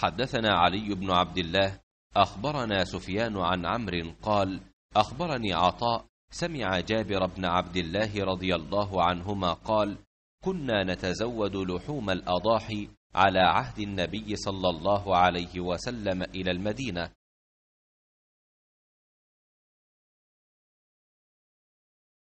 حدثنا علي بن عبد الله أخبرنا سفيان عن عمرو قال أخبرني عطاء سمع جابر بن عبد الله رضي الله عنهما قال كنا نتزود لحوم الأضاحي على عهد النبي صلى الله عليه وسلم إلى المدينة